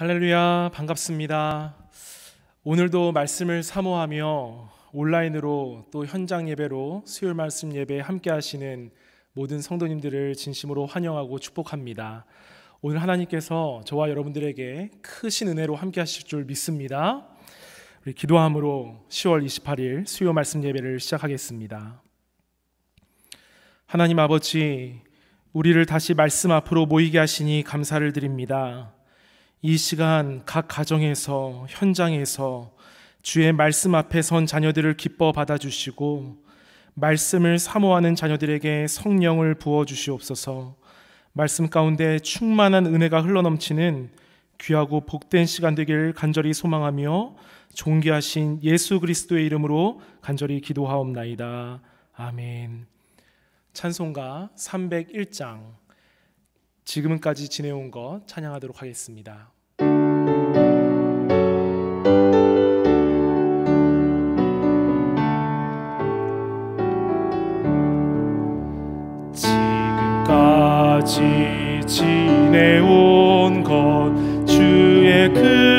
할렐루야 반갑습니다. 오늘도 말씀을 사모하며 온라인으로 또 현장 예배로 수요일 말씀 예배 함께 하시는 모든 성도님들을 진심으로 환영하고 축복합니다. 오늘 하나님께서 저와 여러분들에게 크신 은혜로 함께 하실 줄 믿습니다. 우리 기도함으로 10월 28일 수요 말씀 예배를 시작하겠습니다. 하나님 아버지 우리를 다시 말씀 앞으로 모이게 하시니 감사를 드립니다. 이 시간 각 가정에서 현장에서 주의 말씀 앞에 선 자녀들을 기뻐 받아주시고 말씀을 사모하는 자녀들에게 성령을 부어 주시옵소서. 말씀 가운데 충만한 은혜가 흘러넘치는 귀하고 복된 시간 되길 간절히 소망하며 존귀하신 예수 그리스도의 이름으로 간절히 기도하옵나이다. 아멘. 찬송가 301장 지금까지 지내온 것 찬양하도록 하겠습니다. 지내온 것 주의 그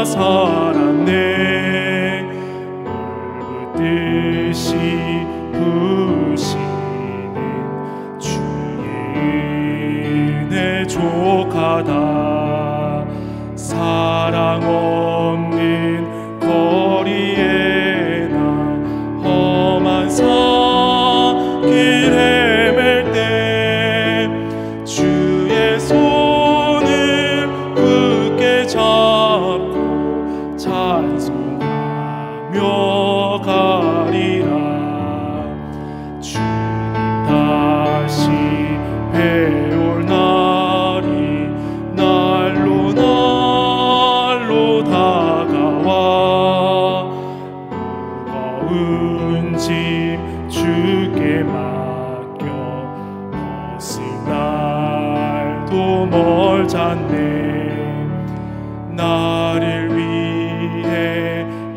was hard.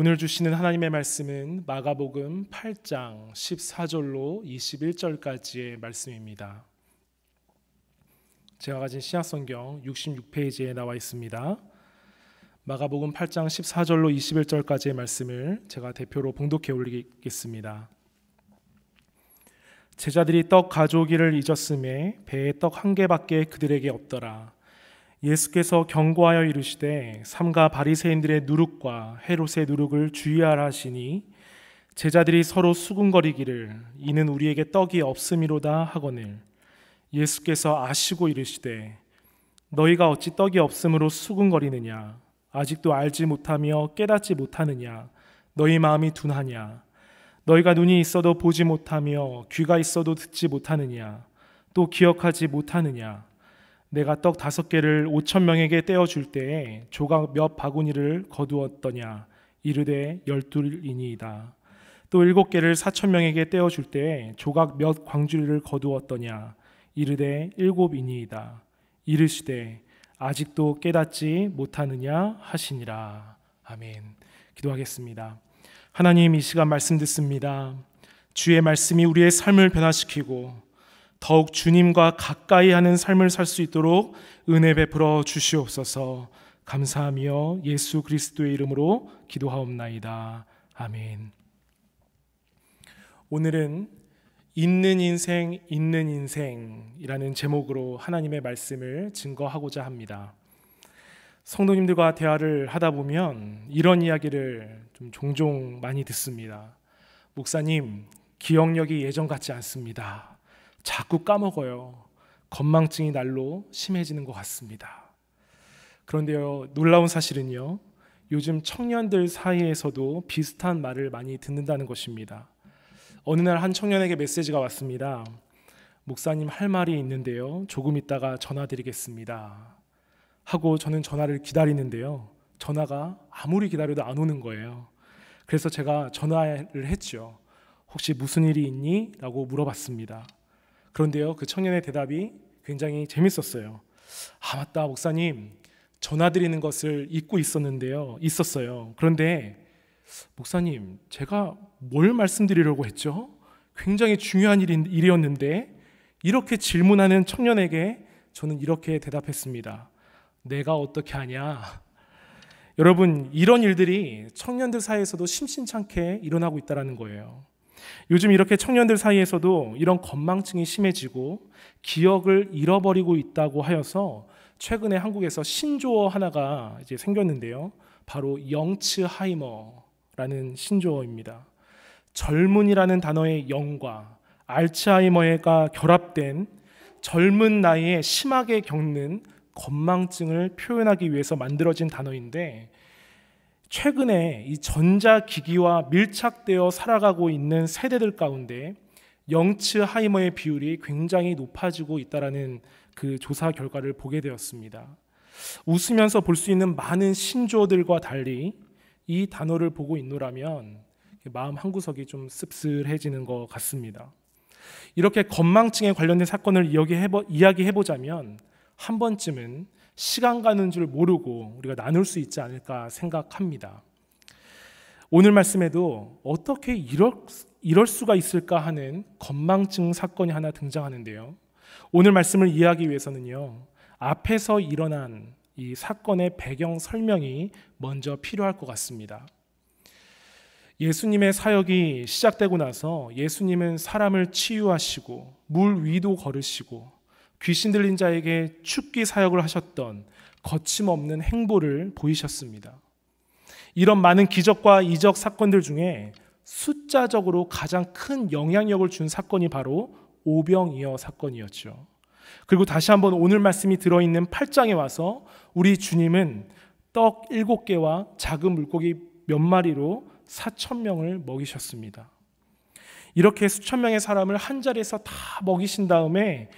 오늘 주시는 하나님의 말씀은 마가복음 8장 14절로 21절까지의 말씀입니다. 제가 가진 신약성경 66페이지에 나와 있습니다. 마가복음 8장 14절로 21절까지의 말씀을 제가 대표로 봉독해 올리겠습니다. 제자들이 떡 가져오기를 잊었음에 배에 떡 한 개밖에 그들에게 없더라. 예수께서 경고하여 이르시되 삼가 바리새인들의 누룩과 헤롯의 누룩을 주의하라 하시니 제자들이 서로 수군거리기를 이는 우리에게 떡이 없음이로다 하거늘 예수께서 아시고 이르시되 너희가 어찌 떡이 없음으로 수군거리느냐 아직도 알지 못하며 깨닫지 못하느냐 너희 마음이 둔하냐 너희가 눈이 있어도 보지 못하며 귀가 있어도 듣지 못하느냐 또 기억하지 못하느냐 내가 떡 다섯 개를 오천 명에게 떼어 줄 때에 조각 몇 바구니를 거두었더냐 이르되 열둘이니이다. 또 일곱 개를 사천 명에게 떼어 줄 때에 조각 몇 광주리를 거두었더냐 이르되 일곱이니이다. 이르시되 아직도 깨닫지 못하느냐 하시니라. 아멘. 기도하겠습니다. 하나님 이 시간 말씀 듣습니다. 주의 말씀이 우리의 삶을 변화시키고 더욱 주님과 가까이 하는 삶을 살 수 있도록 은혜 베풀어 주시옵소서. 감사하며 예수 그리스도의 이름으로 기도하옵나이다. 아멘. 오늘은 있는 인생, 있는 인생이라는 제목으로 하나님의 말씀을 증거하고자 합니다. 성도님들과 대화를 하다 보면 이런 이야기를 좀 종종 많이 듣습니다. 목사님, 기억력이 예전 같지 않습니다. 자꾸 까먹어요. 건망증이 날로 심해지는 것 같습니다. 그런데요, 놀라운 사실은요, 요즘 청년들 사이에서도 비슷한 말을 많이 듣는다는 것입니다. 어느 날 한 청년에게 메시지가 왔습니다. 목사님 할 말이 있는데요. 조금 있다가 전화드리겠습니다. 하고 저는 전화를 기다리는데요. 전화가 아무리 기다려도 안 오는 거예요. 그래서 제가 전화를 했죠. 혹시 무슨 일이 있니? 라고 물어봤습니다. 그런데요, 그 청년의 대답이 굉장히 재밌었어요. 아 맞다, 목사님 전화 드리는 것을 잊고 있었는데요, 있었어요. 그런데 목사님 제가 뭘 말씀드리려고 했죠? 굉장히 중요한 일이었는데 이렇게 질문하는 청년에게 저는 이렇게 대답했습니다. 내가 어떻게 하냐? 여러분 이런 일들이 청년들 사이에서도 심심찮게 일어나고 있다라는 거예요. 요즘 이렇게 청년들 사이에서도 이런 건망증이 심해지고 기억을 잃어버리고 있다고 하여서 최근에 한국에서 신조어 하나가 이제 생겼는데요. 바로 영츠하이머라는 신조어입니다. 젊은이라는 단어의 영과 알츠하이머가 결합된 젊은 나이에 심하게 겪는 건망증을 표현하기 위해서 만들어진 단어인데 최근에 이 전자기기와 밀착되어 살아가고 있는 세대들 가운데 영츠하이머의 비율이 굉장히 높아지고 있다라는 그 조사 결과를 보게 되었습니다. 웃으면서 볼 수 있는 많은 신조어들과 달리 이 단어를 보고 있노라면 마음 한구석이 좀 씁쓸해지는 것 같습니다. 이렇게 건망증에 관련된 사건을 이야기해보자면 한 번쯤은 시간 가는 줄 모르고 우리가 나눌 수 있지 않을까 생각합니다. 오늘 말씀에도 어떻게 이럴, 이럴 수가 있을까 하는 건망증 사건이 하나 등장하는데요. 오늘 말씀을 이해하기 위해서는요. 앞에서 일어난 이 사건의 배경 설명이 먼저 필요할 것 같습니다. 예수님의 사역이 시작되고 나서 예수님은 사람을 치유하시고 물 위도 걸으시고 귀신 들린 자에게 축기 사역을 하셨던 거침없는 행보를 보이셨습니다. 이런 많은 기적과 이적 사건들 중에 숫자적으로 가장 큰 영향력을 준 사건이 바로 오병이어 사건이었죠. 그리고 다시 한번 오늘 말씀이 들어있는 8장에 와서 우리 주님은 떡 7개와 작은 물고기 몇 마리로 4천 명을 먹이셨습니다. 이렇게 수천 명의 사람을 한 자리에서 다 먹이신 다음에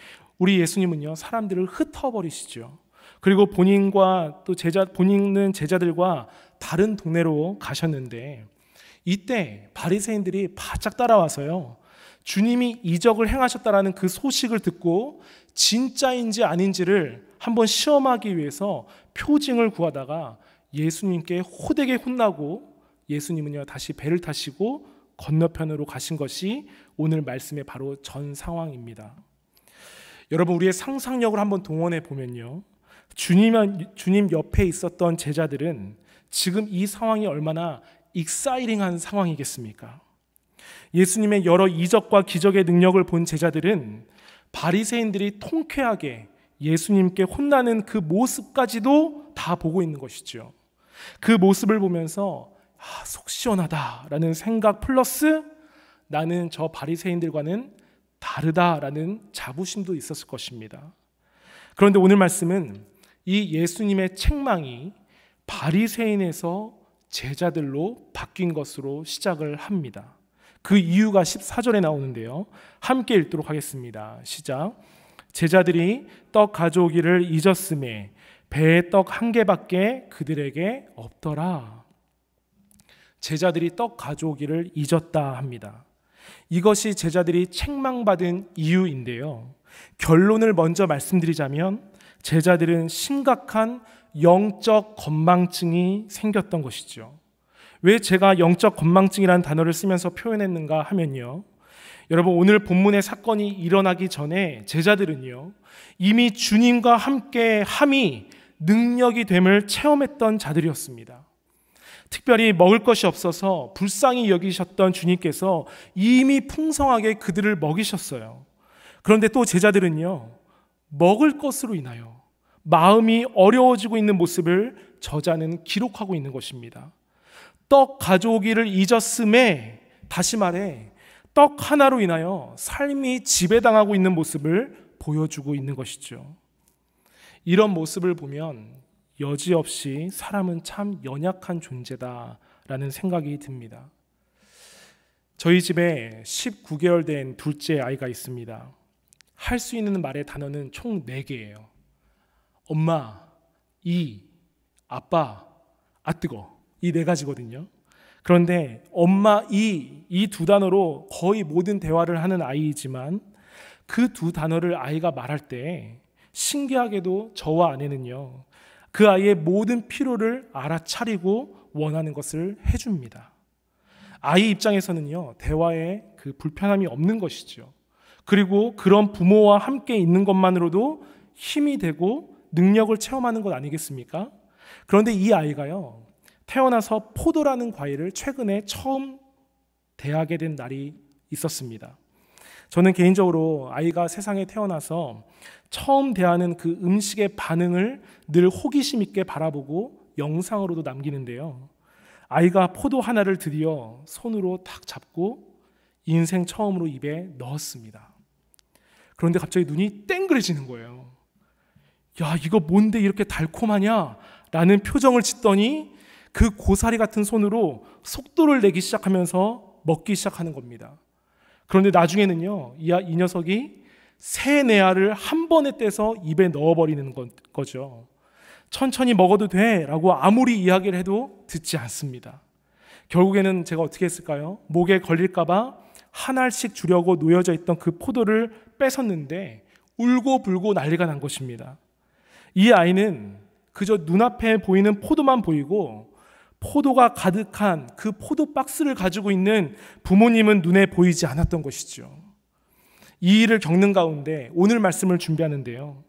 우리 예수님은요, 사람들을 흩어버리시죠. 그리고 본인과 또 제자, 본인은 제자들과 다른 동네로 가셨는데, 이때 바리새인들이 바짝 따라와서요. 주님이 이적을 행하셨다라는 그 소식을 듣고 진짜인지 아닌지를 한번 시험하기 위해서 표징을 구하다가 예수님께 호되게 혼나고 예수님은요 다시 배를 타시고 건너편으로 가신 것이 오늘 말씀의 바로 전 상황입니다. 여러분 우리의 상상력을 한번 동원해 보면요. 주님, 주님 옆에 있었던 제자들은 지금 이 상황이 얼마나 익사이링한 상황이겠습니까? 예수님의 여러 이적과 기적의 능력을 본 제자들은 바리새인들이 통쾌하게 예수님께 혼나는 그 모습까지도 다 보고 있는 것이죠. 그 모습을 보면서 아, 속 시원하다라는 생각 플러스 나는 저 바리새인들과는 다르다라는 자부심도 있었을 것입니다. 그런데 오늘 말씀은 이 예수님의 책망이 바리새인에서 제자들로 바뀐 것으로 시작을 합니다. 그 이유가 14절에 나오는데요. 함께 읽도록 하겠습니다. 시작. 제자들이 떡 가져오기를 잊었음에 배에 떡 한 개밖에 그들에게 없더라. 제자들이 떡 가져오기를 잊었다 합니다. 이것이 제자들이 책망받은 이유인데요. 결론을 먼저 말씀드리자면 제자들은 심각한 영적 건망증이 생겼던 것이죠. 왜 제가 영적 건망증이라는 단어를 쓰면서 표현했는가 하면요. 여러분 오늘 본문의 사건이 일어나기 전에 제자들은요. 이미 주님과 함께 함이 능력이 됨을 체험했던 자들이었습니다. 특별히 먹을 것이 없어서 불쌍히 여기셨던 주님께서 이미 풍성하게 그들을 먹이셨어요. 그런데 또 제자들은요, 먹을 것으로 인하여 마음이 어려워지고 있는 모습을 저자는 기록하고 있는 것입니다. 떡 가져오기를 잊었음에 다시 말해 떡 하나로 인하여 삶이 지배당하고 있는 모습을 보여주고 있는 것이죠. 이런 모습을 보면 여지없이 사람은 참 연약한 존재다라는 생각이 듭니다. 저희 집에 19개월 된 둘째 아이가 있습니다. 할 수 있는 말의 단어는 총 4개예요. 엄마, 이, 아빠, 아뜨거. 이 네 가지거든요. 그런데 엄마, 이, 이 두 단어로 거의 모든 대화를 하는 아이이지만 그 두 단어를 아이가 말할 때 신기하게도 저와 아내는요. 그 아이의 모든 필요를 알아차리고 원하는 것을 해줍니다. 아이 입장에서는요, 대화에 그 불편함이 없는 것이죠. 그리고 그런 부모와 함께 있는 것만으로도 힘이 되고 능력을 체험하는 것 아니겠습니까? 그런데 이 아이가요, 태어나서 포도라는 과일을 최근에 처음 대하게 된 날이 있었습니다. 저는 개인적으로 아이가 세상에 태어나서 처음 대하는 그 음식의 반응을 늘 호기심 있게 바라보고 영상으로도 남기는데요. 아이가 포도 하나를 드디어 손으로 탁 잡고 인생 처음으로 입에 넣었습니다. 그런데 갑자기 눈이 땡그레지는 거예요. 야, 이거 뭔데 이렇게 달콤하냐? 라는 표정을 짓더니 그 고사리 같은 손으로 속도를 내기 시작하면서 먹기 시작하는 겁니다. 그런데 나중에는요, 이, 아, 이 녀석이 새 내알을 한 번에 떼서 입에 넣어버리는 거죠. 천천히 먹어도 돼 라고 아무리 이야기를 해도 듣지 않습니다. 결국에는 제가 어떻게 했을까요? 목에 걸릴까봐 한 알씩 주려고 놓여져 있던 그 포도를 뺏었는데 울고 불고 난리가 난 것입니다. 이 아이는 그저 눈앞에 보이는 포도만 보이고 포도가 가득한 그 포도 박스를 가지고 있는 부모님은 눈에 보이지 않았던 것이죠. 이 일을 겪는 가운데 오늘 말씀을 준비하는데요.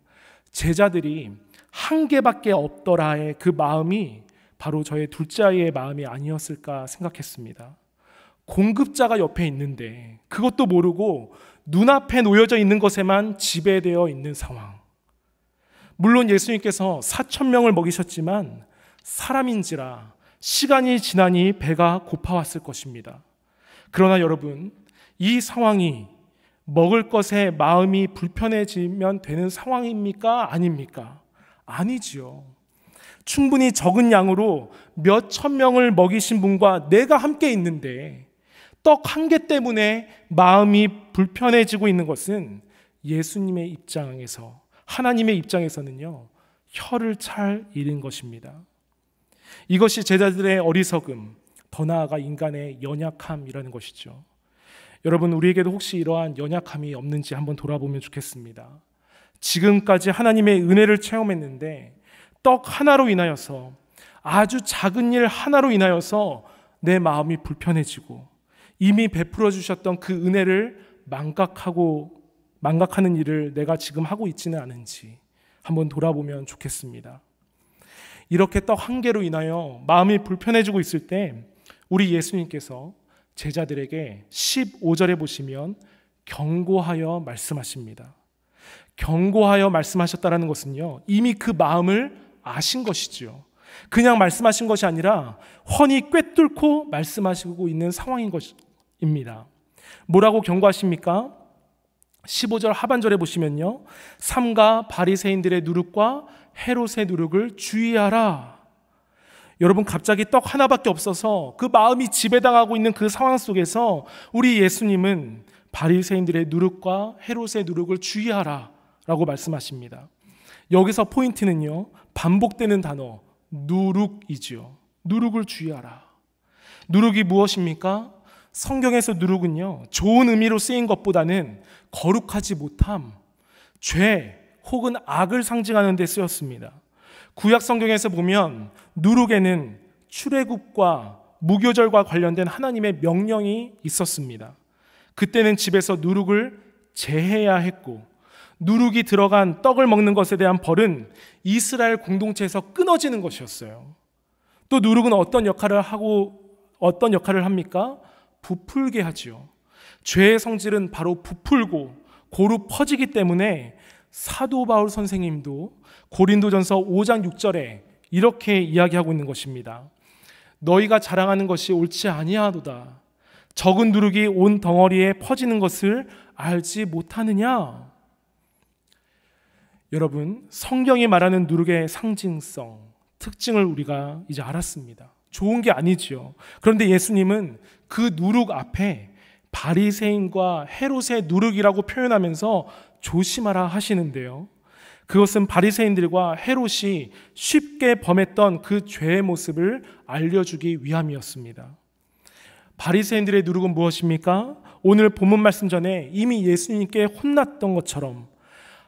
제자들이 한 개밖에 없더라의 그 마음이 바로 저의 둘째 아이의 마음이 아니었을까 생각했습니다. 공급자가 옆에 있는데 그것도 모르고 눈앞에 놓여져 있는 것에만 지배되어 있는 상황. 물론 예수님께서 4천 명을 먹이셨지만 사람인지라 시간이 지나니 배가 고파왔을 것입니다. 그러나 여러분, 이 상황이 먹을 것에 마음이 불편해지면 되는 상황입니까? 아닙니까? 아니지요. 충분히 적은 양으로 몇천 명을 먹이신 분과 내가 함께 있는데 떡 한 개 때문에 마음이 불편해지고 있는 것은 예수님의 입장에서 하나님의 입장에서는요 혀를 찰 일인 것입니다. 이것이 제자들의 어리석음, 더 나아가 인간의 연약함이라는 것이죠. 여러분, 우리에게도 혹시 이러한 연약함이 없는지 한번 돌아보면 좋겠습니다. 지금까지 하나님의 은혜를 체험했는데 떡 하나로 인하여서 아주 작은 일 하나로 인하여서 내 마음이 불편해지고 이미 베풀어 주셨던 그 은혜를 망각하고 망각하는 일을 내가 지금 하고 있지는 않은지 한번 돌아보면 좋겠습니다. 이렇게 떡한 개로 인하여 마음이 불편해지고 있을 때 우리 예수님께서 제자들에게 15절에 보시면 경고하여 말씀하십니다. 경고하여 말씀하셨다라는 것은요. 이미 그 마음을 아신 것이지요. 그냥 말씀하신 것이 아니라 훤히 꿰뚫고 말씀하시고 있는 상황인 것입니다. 뭐라고 경고하십니까? 15절 하반절에 보시면요. 삼가 바리새인들의 누룩과 헤롯의 노력을 주의하라. 여러분 갑자기 떡 하나밖에 없어서 그 마음이 지배당하고 있는 그 상황 속에서 우리 예수님은 바리새인들의 노력과 헤롯의 노력을 주의하라라고 말씀하십니다. 여기서 포인트는요. 반복되는 단어 누룩이지요. 누룩을 주의하라. 누룩이 무엇입니까? 성경에서 누룩은요. 좋은 의미로 쓰인 것보다는 거룩하지 못함, 죄, 혹은 악을 상징하는 데 쓰였습니다. 구약 성경에서 보면 누룩에는 출애굽과 무교절과 관련된 하나님의 명령이 있었습니다. 그때는 집에서 누룩을 제해야 했고 누룩이 들어간 떡을 먹는 것에 대한 벌은 이스라엘 공동체에서 끊어지는 것이었어요. 또 누룩은 어떤 역할을 하고 어떤 역할을 합니까? 부풀게 하지요. 죄의 성질은 바로 부풀고 고루 퍼지기 때문에 사도 바울 선생님도 고린도전서 5장 6절에 이렇게 이야기하고 있는 것입니다. 너희가 자랑하는 것이 옳지 아니하도다. 적은 누룩이 온 덩어리에 퍼지는 것을 알지 못하느냐? 여러분, 성경이 말하는 누룩의 상징성, 특징을 우리가 이제 알았습니다. 좋은 게 아니지요. 그런데 예수님은 그 누룩 앞에 바리새인과 헤롯의 누룩이라고 표현하면서 조심하라 하시는데요. 그것은 바리새인들과 헤롯이 쉽게 범했던 그 죄의 모습을 알려주기 위함이었습니다. 바리새인들의 누룩은 무엇입니까? 오늘 본문 말씀 전에 이미 예수님께 혼났던 것처럼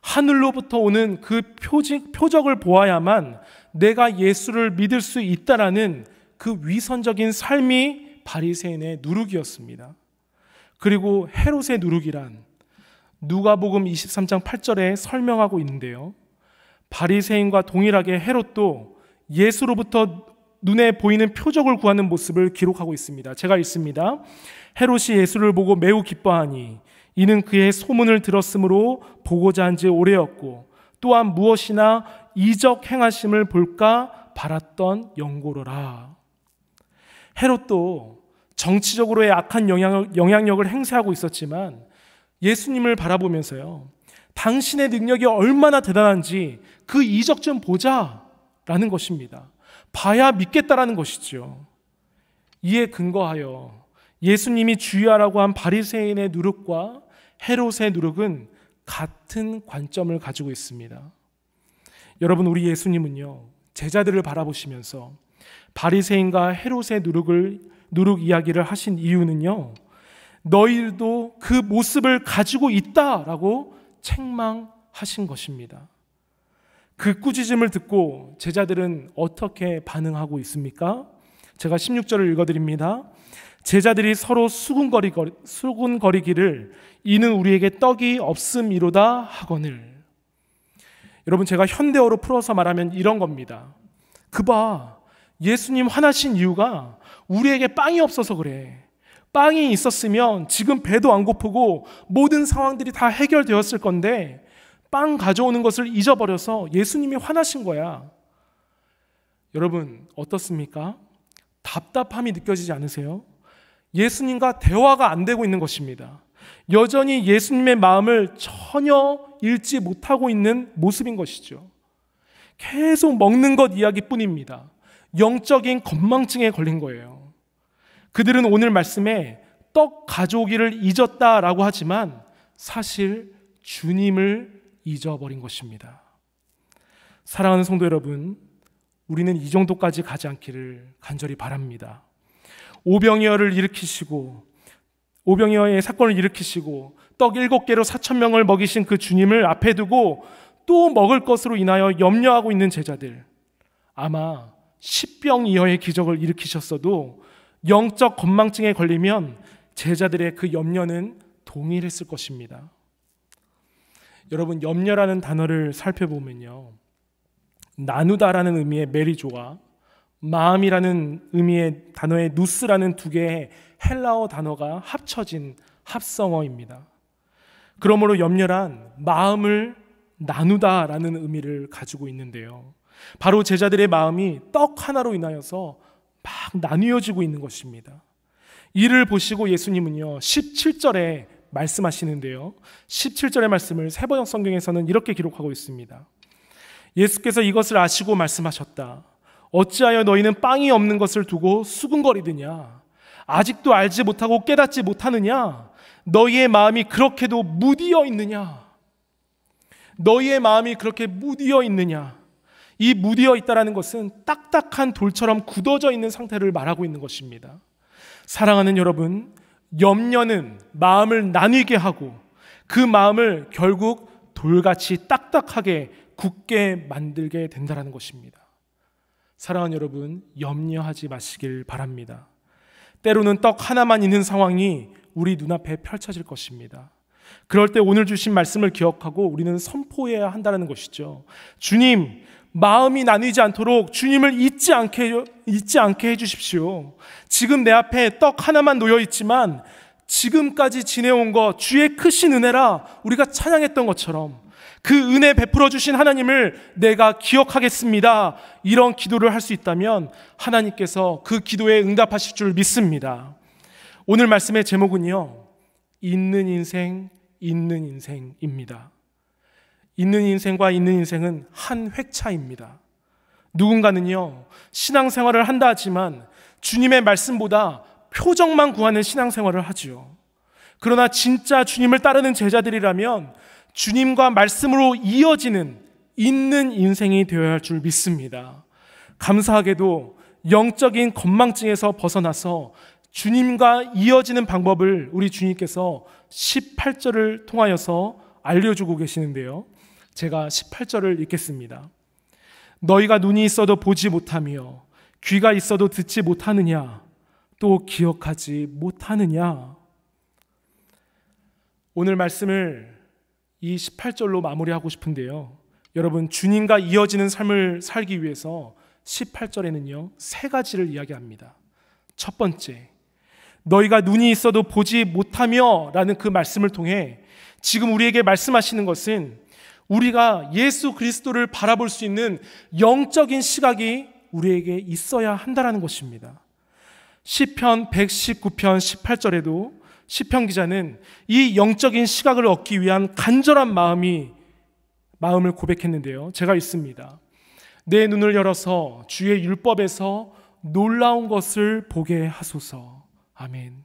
하늘로부터 오는 그 표적, 표적을 보아야만 내가 예수를 믿을 수 있다라는 그 위선적인 삶이 바리새인의 누룩이었습니다. 그리고 헤롯의 누룩이란 누가복음 23장 8절에 설명하고 있는데요. 바리새인과 동일하게 헤롯도 예수로부터 눈에 보이는 표적을 구하는 모습을 기록하고 있습니다. 제가 읽습니다. 헤롯이 예수를 보고 매우 기뻐하니 이는 그의 소문을 들었으므로 보고자 한 지 오래였고 또한 무엇이나 이적 행하심을 볼까 바랐던 연고로라. 헤롯도 정치적으로의 악한 영향, 영향력을 행사하고 있었지만 예수님을 바라보면서요. 당신의 능력이 얼마나 대단한지 그 이적 좀 보자. 라는 것입니다. 봐야 믿겠다라는 것이죠. 이에 근거하여 예수님이 주의하라고 한 바리새인의 누룩과 헤롯의 누룩은 같은 관점을 가지고 있습니다. 여러분 우리 예수님은요. 제자들을 바라보시면서 바리새인과 헤롯의 누룩을 누룩 이야기를 하신 이유는요. 너희도그 모습을 가지고 있다라고 책망하신 것입니다. 그 꾸짖음을 듣고 제자들은 어떻게 반응하고 있습니까? 제가 16절을 읽어드립니다. 제자들이 서로 수군거리기를 이는 우리에게 떡이 없음이로다 하거늘. 여러분 제가 현대어로 풀어서 말하면 이런 겁니다. 그봐 예수님 화나신 이유가 우리에게 빵이 없어서 그래. 빵이 있었으면 지금 배도 안 고프고 모든 상황들이 다 해결되었을 건데 빵 가져오는 것을 잊어버려서 예수님이 화나신 거야. 여러분, 어떻습니까? 답답함이 느껴지지 않으세요? 예수님과 대화가 안 되고 있는 것입니다. 여전히 예수님의 마음을 전혀 읽지 못하고 있는 모습인 것이죠. 계속 먹는 것 이야기뿐입니다. 영적인 건망증에 걸린 거예요. 그들은 오늘 말씀에 떡 가져오기를 잊었다라고 하지만 사실 주님을 잊어버린 것입니다. 사랑하는 성도 여러분, 우리는 이 정도까지 가지 않기를 간절히 바랍니다. 오병이어를 일으키시고 오병이어의 사건을 일으키시고 떡 일곱 개로 사천 명을 먹이신 그 주님을 앞에 두고 또 먹을 것으로 인하여 염려하고 있는 제자들 아마 십병이어의 기적을 일으키셨어도 영적 건망증에 걸리면 제자들의 그 염려는 동일했을 것입니다. 여러분 염려라는 단어를 살펴보면요. 나누다라는 의미의 메리조와 마음이라는 의미의 단어의 누스라는 두 개의 헬라어 단어가 합쳐진 합성어입니다. 그러므로 염려란 마음을 나누다라는 의미를 가지고 있는데요. 바로 제자들의 마음이 떡 하나로 인하여서 막 나뉘어지고 있는 것입니다. 이를 보시고 예수님은요, 17절에 말씀하시는데요. 17절의 말씀을 세번역 성경에서는 이렇게 기록하고 있습니다. 예수께서 이것을 아시고 말씀하셨다. 어찌하여 너희는 빵이 없는 것을 두고 수군거리드냐? 아직도 알지 못하고 깨닫지 못하느냐? 너희의 마음이 그렇게도 무디어 있느냐? 너희의 마음이 그렇게 무디어 있느냐? 이 무디어 있다라는 것은 딱딱한 돌처럼 굳어져 있는 상태를 말하고 있는 것입니다. 사랑하는 여러분, 염려는 마음을 나뉘게 하고 그 마음을 결국 돌같이 딱딱하게 굳게 만들게 된다라는 것입니다. 사랑하는 여러분, 염려하지 마시길 바랍니다. 때로는 떡 하나만 있는 상황이 우리 눈앞에 펼쳐질 것입니다. 그럴 때 오늘 주신 말씀을 기억하고 우리는 선포해야 한다는 것이죠. 주님, 마음이 나뉘지 않도록 주님을 잊지 않게, 잊지 않게 해주십시오. 지금 내 앞에 떡 하나만 놓여 있지만 지금까지 지내온 것 주의 크신 은혜라 우리가 찬양했던 것처럼 그 은혜 베풀어 주신 하나님을 내가 기억하겠습니다. 이런 기도를 할 수 있다면 하나님께서 그 기도에 응답하실 줄 믿습니다. 오늘 말씀의 제목은요. 있는 인생, 있는 인생입니다. 있는 인생과 있는 인생은 한 획차입니다. 누군가는요, 신앙생활을 한다 하지만 주님의 말씀보다 표정만 구하는 신앙생활을 하지요. 그러나 진짜 주님을 따르는 제자들이라면 주님과 말씀으로 이어지는 있는 인생이 되어야 할 줄 믿습니다. 감사하게도 영적인 건망증에서 벗어나서 주님과 이어지는 방법을 우리 주님께서 18절을 통하여서 알려주고 계시는데요. 제가 18절을 읽겠습니다. 너희가 눈이 있어도 보지 못하며 귀가 있어도 듣지 못하느냐 또 기억하지 못하느냐 오늘 말씀을 이 18절로 마무리하고 싶은데요. 여러분 주님과 이어지는 삶을 살기 위해서 18절에는요. 세 가지를 이야기합니다. 첫 번째 너희가 눈이 있어도 보지 못하며 라는 그 말씀을 통해 지금 우리에게 말씀하시는 것은 우리가 예수 그리스도를 바라볼 수 있는 영적인 시각이 우리에게 있어야 한다라는 것입니다. 시편 119편 18절에도 시편 기자는 이 영적인 시각을 얻기 위한 간절한 마음이 마음을 고백했는데요. 제가 있습니다. 내 눈을 열어서 주의 율법에서 놀라운 것을 보게 하소서. 아멘.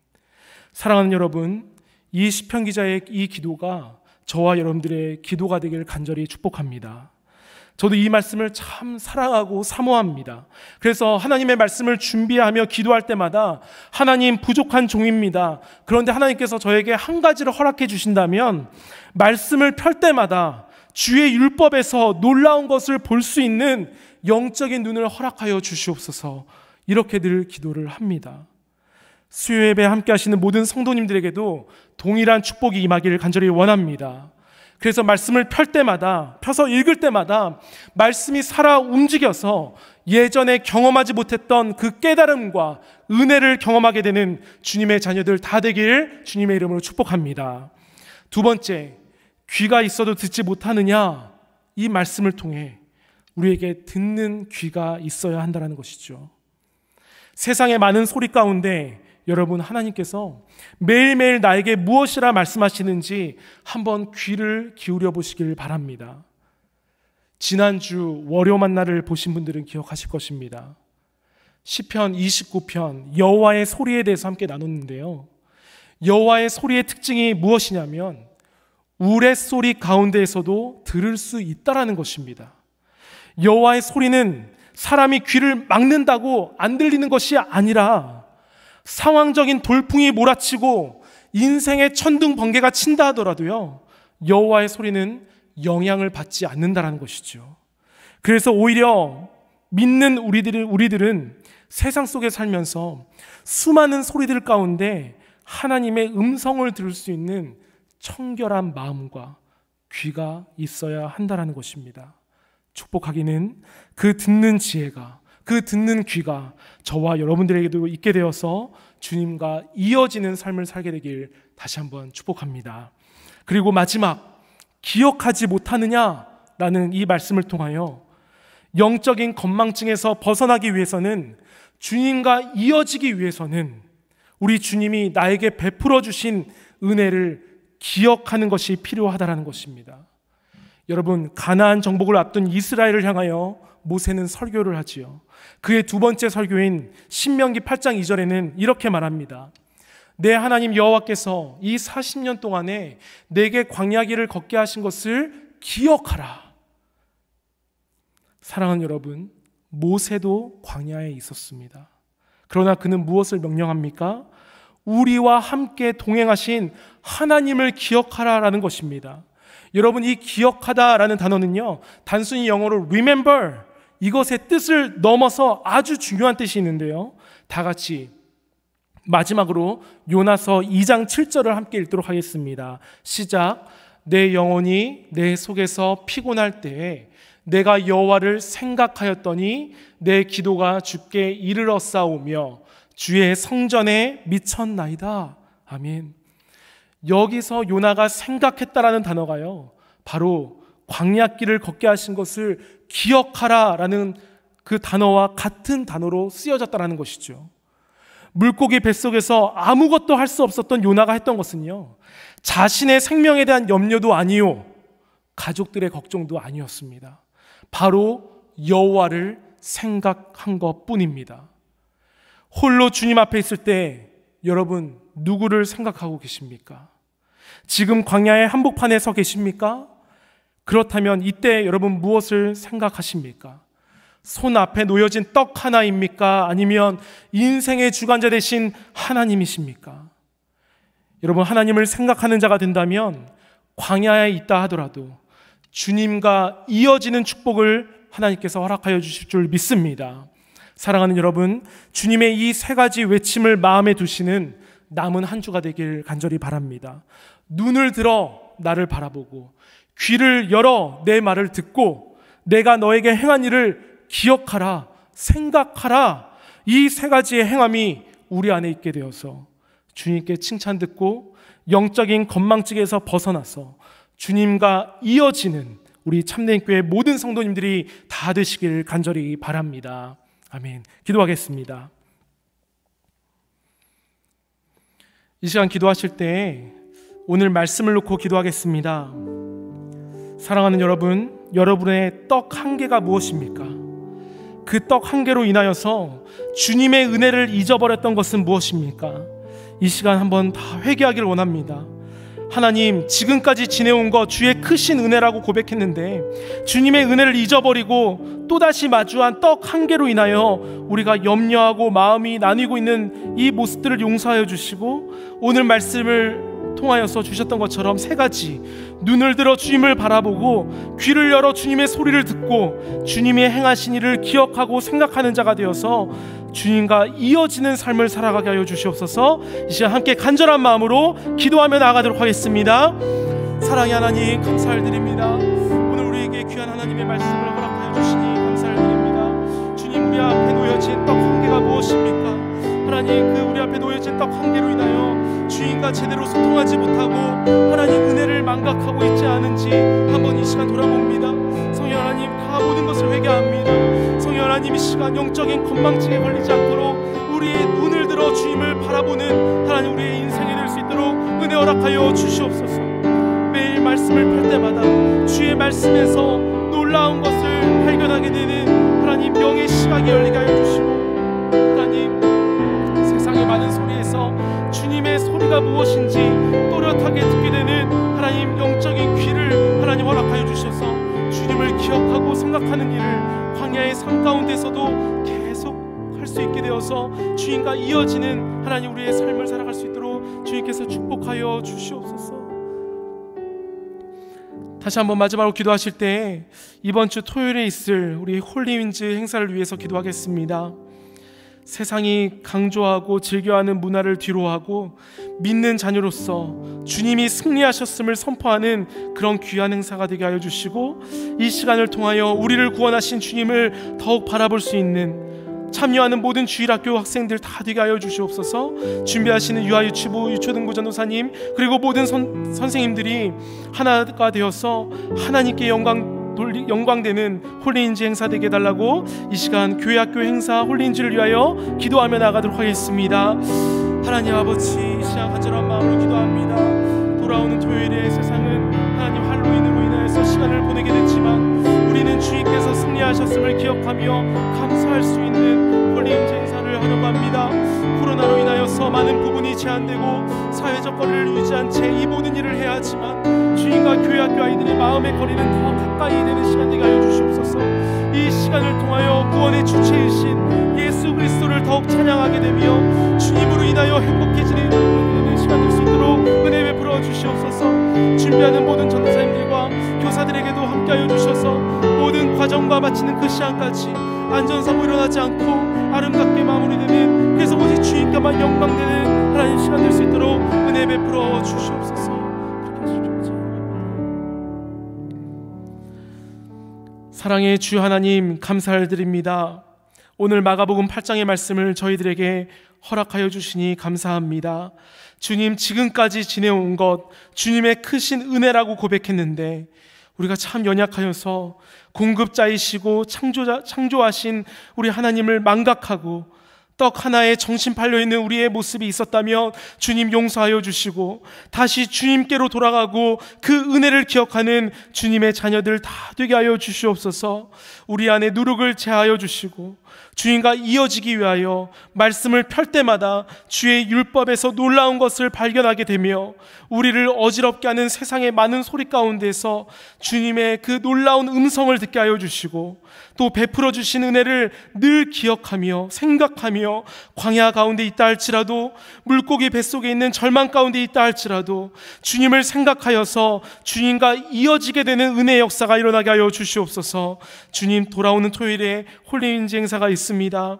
사랑하는 여러분, 이 시편 기자의 이 기도가 저와 여러분들의 기도가 되길 간절히 축복합니다. 저도 이 말씀을 참 사랑하고 사모합니다. 그래서 하나님의 말씀을 준비하며 기도할 때마다 하나님 부족한 종입니다. 그런데 하나님께서 저에게 한 가지를 허락해 주신다면 말씀을 펼 때마다 주의 율법에서 놀라운 것을 볼 수 있는 영적인 눈을 허락하여 주시옵소서 이렇게 늘 기도를 합니다. 수요 예배 함께 하시는 모든 성도님들에게도 동일한 축복이 임하기를 간절히 원합니다. 그래서 말씀을 펼 때마다, 펴서 읽을 때마다 말씀이 살아 움직여서 예전에 경험하지 못했던 그 깨달음과 은혜를 경험하게 되는 주님의 자녀들 다 되길 주님의 이름으로 축복합니다. 두 번째, 귀가 있어도 듣지 못하느냐? 이 말씀을 통해 우리에게 듣는 귀가 있어야 한다는 것이죠. 세상의 많은 소리 가운데 여러분 하나님께서 매일매일 나에게 무엇이라 말씀하시는지 한번 귀를 기울여 보시길 바랍니다. 지난주 월요 만날을 보신 분들은 기억하실 것입니다. 시편 29편 여호와의 소리에 대해서 함께 나눴는데요. 여호와의 소리의 특징이 무엇이냐면 우레소리 가운데에서도 들을 수 있다라는 것입니다. 여호와의 소리는 사람이 귀를 막는다고 안 들리는 것이 아니라 상황적인 돌풍이 몰아치고 인생의 천둥 번개가 친다 하더라도요. 여호와의 소리는 영향을 받지 않는다라는 것이죠. 그래서 오히려 믿는 우리들은 우리들은 세상 속에 살면서 수많은 소리들 가운데 하나님의 음성을 들을 수 있는 청결한 마음과 귀가 있어야 한다라는 것입니다. 축복하기는 그 듣는 지혜가 그 듣는 귀가 저와 여러분들에게도 있게 되어서 주님과 이어지는 삶을 살게 되길 다시 한번 축복합니다. 그리고 마지막, 기억하지 못하느냐라는 이 말씀을 통하여 영적인 건망증에서 벗어나기 위해서는 주님과 이어지기 위해서는 우리 주님이 나에게 베풀어 주신 은혜를 기억하는 것이 필요하다라는 것입니다. 여러분 가나안 정복을 앞둔 이스라엘을 향하여 모세는 설교를 하지요. 그의 두 번째 설교인 신명기 8장 2절에는 이렇게 말합니다. 내 하나님 여호와께서 이 40년 동안에 내게 광야길을 걷게 하신 것을 기억하라. 사랑하는 여러분, 모세도 광야에 있었습니다. 그러나 그는 무엇을 명령합니까? 우리와 함께 동행하신 하나님을 기억하라라는 것입니다. 여러분 이 기억하다라는 단어는요. 단순히 영어로 remember 이것의 뜻을 넘어서 아주 중요한 뜻이 있는데요. 다 같이 마지막으로 요나서 2장 7절을 함께 읽도록 하겠습니다. 시작. 내 영혼이 내 속에서 피곤할 때에 내가 여호와를 생각하였더니 내 기도가 주께 이르렀사오며 주의 성전에 미쳤나이다. 아멘. 여기서 요나가 생각했다라는 단어가요. 바로 광약길을 걷게 하신 것을 기억하라라는 그 단어와 같은 단어로 쓰여졌다라는 것이죠. 물고기 뱃속에서 아무것도 할 수 없었던 요나가 했던 것은요. 자신의 생명에 대한 염려도 아니요. 가족들의 걱정도 아니었습니다. 바로 여호와를 생각한 것뿐입니다. 홀로 주님 앞에 있을 때 여러분 누구를 생각하고 계십니까? 지금 광야의 한복판에 서 계십니까? 그렇다면 이때 여러분 무엇을 생각하십니까? 손 앞에 놓여진 떡 하나입니까? 아니면 인생의 주관자 대신 하나님이십니까? 여러분, 하나님을 생각하는 자가 된다면 광야에 있다 하더라도 주님과 이어지는 축복을 하나님께서 허락하여 주실 줄 믿습니다. 사랑하는 여러분, 주님의 이 세 가지 외침을 마음에 두시는 남은 한 주가 되길 간절히 바랍니다. 눈을 들어 나를 바라보고 귀를 열어 내 말을 듣고 내가 너에게 행한 일을 기억하라, 생각하라. 이 세 가지의 행함이 우리 안에 있게 되어서 주님께 칭찬 듣고 영적인 건망증에서 벗어나서 주님과 이어지는 우리 참된 교회 모든 성도님들이 다 되시길 간절히 바랍니다. 아멘. 기도하겠습니다. 이 시간 기도하실 때 오늘 말씀을 놓고 기도하겠습니다. 사랑하는 여러분, 여러분의 떡 한 개가 무엇입니까? 그 떡 한 개로 인하여서 주님의 은혜를 잊어버렸던 것은 무엇입니까? 이 시간 한번 다 회개하기를 원합니다. 하나님, 지금까지 지내온 것 주의 크신 은혜라고 고백했는데 주님의 은혜를 잊어버리고 또다시 마주한 떡 한 개로 인하여 우리가 염려하고 마음이 나뉘고 있는 이 모습들을 용서하여 주시고 오늘 말씀을 통하여서 주셨던 것처럼 세 가지 눈을 들어 주님을 바라보고 귀를 열어 주님의 소리를 듣고 주님의 행하신 일을 기억하고 생각하는 자가 되어서 주님과 이어지는 삶을 살아가게 하여 주시옵소서 이시 함께 간절한 마음으로 기도하며 나아가도록 하겠습니다 사랑의 하나님 감사를 드립니다 오늘 우리에게 귀한 하나님의 말씀을 허락하여 주시니 감사를 드립니다 주님 우리 앞에 놓여진 떡 한 개가 무엇입니까 하나님 그 우리 앞에 놓여진 떡한계로 인하여 주인과 제대로 소통하지 못하고 하나님 은혜를 망각하고 있지 않은지 한번 이 시간 돌아봅니다 성령 하나님 다 모든 것을 회개합니다 성령 하나님 이 시간 영적인 건망증에 걸리지 않도록 우리의 눈을 들어 주임을 바라보는 하나님 우리의 인생이 될 수 있도록 은혜 허락하여 주시옵소서 매일 말씀을 펼 때마다 주의 말씀에서 놀라운 것을 발견하게 되는 하나님 명의 시각이 열리게 하여 주시고 소리가 무엇인지 또렷하게 듣게 되는 하나님 영적인 귀를 하나님 허락하여 주셔서 주님을 기억하고 생각하는 일을 광야의 삶 가운데서도 계속 할 수 있게 되어서 주님과 이어지는 하나님 우리의 삶을 살아갈 수 있도록 주님께서 축복하여 주시옵소서. 다시 한번 마지막으로 기도하실 때 이번 주 토요일에 있을 우리 홀리윈즈 행사를 위해서 기도하겠습니다. 세상이 강조하고 즐겨하는 문화를 뒤로하고 믿는 자녀로서 주님이 승리하셨음을 선포하는 그런 귀한 행사가 되게 하여 주시고 이 시간을 통하여 우리를 구원하신 주님을 더욱 바라볼 수 있는 참여하는 모든 주일학교 학생들 다 되게 하여 주시옵소서 준비하시는 유아 유치부 유초등부 전도사님 그리고 모든 선, 선생님들이 하나가 되어서 하나님께 영광 영광되는 홀리인지 행사 되게 달라고 이 시간 교회 학교 행사 홀리인지를 위하여 기도하며 나가도록 하겠습니다. 하나님 아버지 시간 간절한 마음으로 기도합니다. 돌아오는 토요일에 세상은 하나님 할로윈으로 인하여서 시간을 보내게 됐지만 우리는 주님께서 승리하셨음을 기억하며 감사할 수 있는 홀리인지 행사 주시기를 허락니다 코로나로 인하여서 많은 부분이 제한되고 사회적 거리를 유지한 채 이 모든 일을 해야 하지만 주인과 교회 학교 아이들의 마음의 거리는 더 가까이 되는 시간 이가 하여 주시옵소서. 이 시간을 통하여 구원의 주체이신 예수 그리스도를 더욱 찬양하게 되며 주님으로 인하여 행복해지는 시간 될수 있도록 은혜 베풀어 주시옵소서. 준비하는 모든 전도사님들과 교사들에게도 함께하여 주셔서 모든 과정과 마치는 그 시간까지 안전사고 일어나지 않고 아름답게 마무리되는 그래서 오직 주님께만 영광되는 하나님 시간 될 수 있도록 은혜 베풀어 주시옵소서 그렇게 주옵소서 사랑의 주 하나님 감사를 드립니다 오늘 마가복음 8장의 말씀을 저희들에게 허락하여 주시니 감사합니다. 주님 지금까지 지내온 것 주님의 크신 은혜라고 고백했는데 우리가 참 연약하여서 공급자이시고 창조자, 창조하신 우리 하나님을 망각하고 떡 하나에 정신 팔려 있는 우리의 모습이 있었다면 주님 용서하여 주시고 다시 주님께로 돌아가고 그 은혜를 기억하는 주님의 자녀들 다 되게 하여 주시옵소서. 우리 안에 누룩을 제하여 주시고 주인과 이어지기 위하여 말씀을 펼 때마다 주의 율법에서 놀라운 것을 발견하게 되며 우리를 어지럽게 하는 세상의 많은 소리 가운데서 주님의 그 놀라운 음성을 듣게 하여 주시고 또 베풀어 주신 은혜를 늘 기억하며 생각하며 광야 가운데 있다 할지라도 물고기 뱃속에 있는 절망 가운데 있다 할지라도 주님을 생각하여서 주님과 이어지게 되는 은혜의 역사가 일어나게 하여 주시옵소서 주님 돌아오는 토요일에 홀리 인지 행사가 있습니다. 있습니다.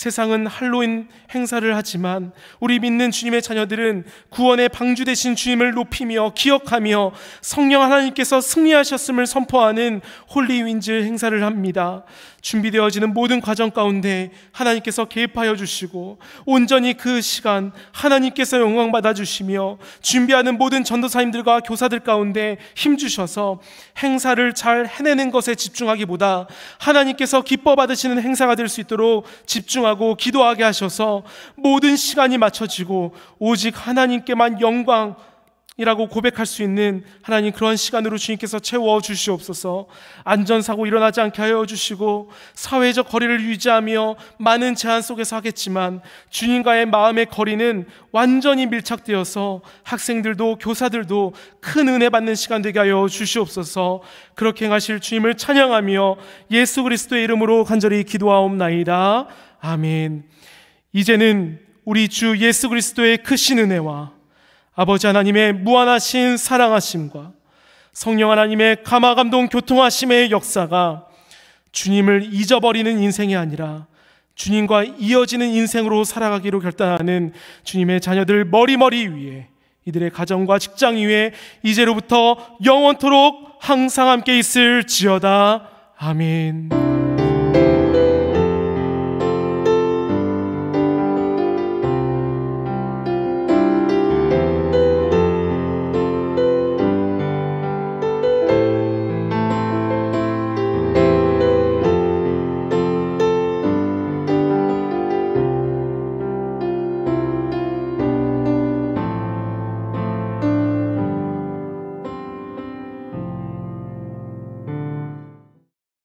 세상은 할로윈 행사를 하지만 우리 믿는 주님의 자녀들은 구원의 방주 되신 주님을 높이며 기억하며 성령 하나님께서 승리하셨음을 선포하는 홀리 윈즈 행사를 합니다. 준비되어지는 모든 과정 가운데 하나님께서 개입하여 주시고 온전히 그 시간 하나님께서 영광 받아 주시며 준비하는 모든 전도사님들과 교사들 가운데 힘 주셔서 행사를 잘 해내는 것에 집중하기보다 하나님께서 기뻐 받으시는 행사가 될 수 있도록 집중 찬양하고 기도하게 하셔서 모든 시간이 맞춰지고 오직 하나님께만 영광, 이라고 고백할 수 있는 하나님 그런 시간으로 주님께서 채워 주시옵소서 안전사고 일어나지 않게 하여 주시고 사회적 거리를 유지하며 많은 제한 속에서 하겠지만 주님과의 마음의 거리는 완전히 밀착되어서 학생들도 교사들도 큰 은혜 받는 시간 되게 하여 주시옵소서 그렇게 행하실 주님을 찬양하며 예수 그리스도의 이름으로 간절히 기도하옵나이다 아멘. 이제는 우리 주 예수 그리스도의 크신 은혜와 아버지 하나님의 무한하신 사랑하심과 성령 하나님의 감화감동 교통하심의 역사가 주님을 잊어버리는 인생이 아니라 주님과 이어지는 인생으로 살아가기로 결단하는 주님의 자녀들 머리머리 위에 이들의 가정과 직장 위에 이제로부터 영원토록 항상 함께 있을 지어다. 아멘.